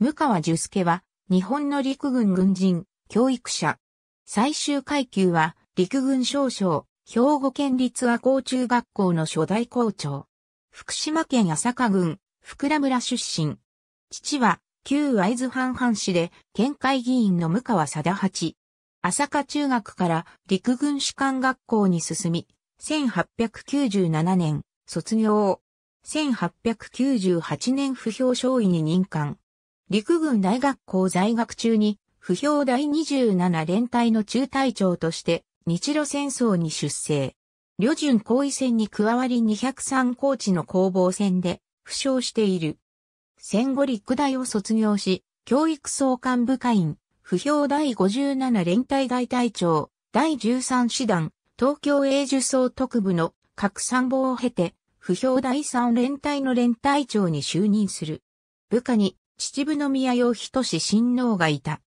向川樹介は、日本の陸軍軍人、教育者。最終階級は、陸軍少将、兵庫県立和光中学校の初代校長。福島県朝霞郡、福良村出身。父は、旧会津藩藩士で、県会議員の向川貞八。朝霞中学から陸軍士官学校に進み、1897年、卒業。1898年不評少尉に任官。陸軍大学校在学中に、不評第27連隊の中隊長として、日露戦争に出征。旅順後位戦に加わり203高地の攻防戦で、負傷している。戦後陸大を卒業し、教育総監部会員、不評第57連隊大隊長、第13師団、東京英樹総特部の各参謀を経て、不評第3連隊の連隊長に就任する。部下に秩父宮洋人氏親王がいた。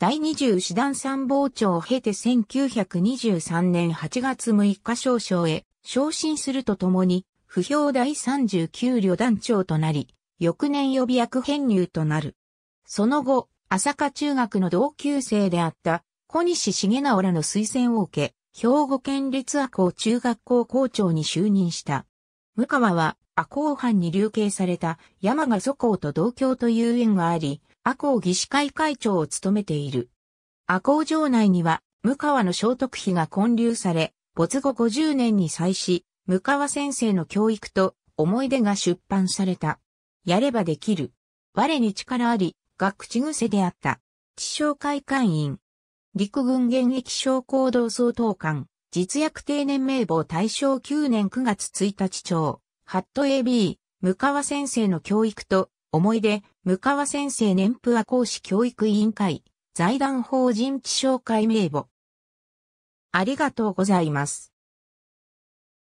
第二十師団参謀長を経て1923年8月6日少将へ昇進するとともに、不評第39旅団長となり、翌年予備役編入となる。その後、朝霞中学の同級生であった小西重直らの推薦を受け、兵庫県立学校中学校校長に就任した。向川は赤穂藩に流刑された山賀祖公と同郷という縁があり、赤穂義士会会長を務めている。赤穂城内には、向川の聖徳碑が建立され、没後50年に際し、向川先生の教育と思い出が出版された。やればできる。我に力あり、が口癖であった。地商会会員。陸軍現役商行同総統官。実役定年名簿大正9年9月1日長。ハット AB、向川先生の教育と思い出、向川先生年譜は講師教育委員会、財団法人知紹介名簿。ありがとうございます。